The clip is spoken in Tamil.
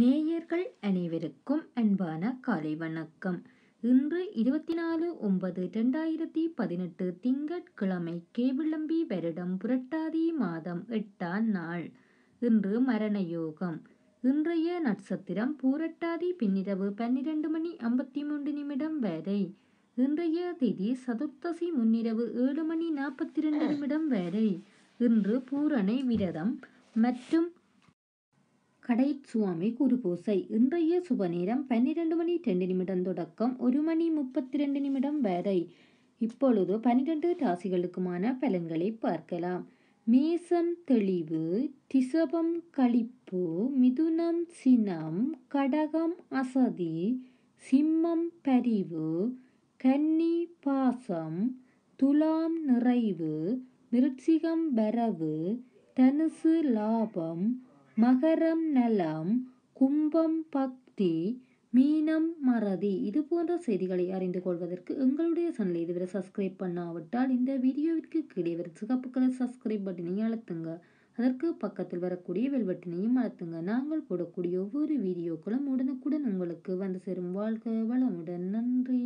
நேயர்கள் அனைவருக்கும் அன்பான காலை வணக்கம் இன்று இருபத்தி நாலு ஒன்பது ரெண்டாயிரத்தி பதினெட்டு திங்கட்கிழமை கேவிளம்பி வருடம் புரட்டாதி மாதம் எட்டாம் நாள் இன்று மரண யோகம் இன்றைய நட்சத்திரம் பூரட்டாதி பின்னிரவு பன்னிரண்டு மணி ஐம்பத்தி மூன்று நிமிடம் வரை இன்றைய திதி சதுர்த்தசி முன்னிரவு ஏழு மணி நாற்பத்தி ரெண்டு நிமிடம் வரை இன்று பூரணை விரதம் மற்றும் கடை சுவாமி குருபூசை இன்றைய சுப பன்னிரண்டு மணி ரெண்டு நிமிடம் தொடக்கம் ஒரு மணி முப்பத்தி ரெண்டு நிமிடம் வரை இப்பொழுது பனிரெண்டு ராசிகளுக்குமான பலன்களை பார்க்கலாம் மேசம் தெளிவு திசபம் கழிப்பு மிதுனம் சினம் கடகம் அசதி சிம்மம் பரிவு கன்னி பாசம் துலாம் நிறைவு மிருட்சிகம் வரவு தனுசு லாபம் மகரம் நலம் கும்பம் பக்தி மீனம் மறதி இது போன்ற செய்திகளை அறிந்து கொள்வதற்கு எங்களுடைய சேனலை இதுவரை சப்ஸ்கிரைப் பண்ணாவிட்டால் இந்த வீடியோவிற்கு கீழே வரும் சிகப்பு கலர் சப்ஸ்கிரைப் பட்டனை அழுத்துங்க அதற்கு பக்கத்தில் வரக்கூடிய வெல்வட்டினையும் அழுத்துங்க நாங்கள் போடக்கூடிய ஒவ்வொரு வீடியோக்களும் உடனுக்குடன் உங்களுக்கு வந்து சேரும் வாழ்க வளமுடன் நன்றி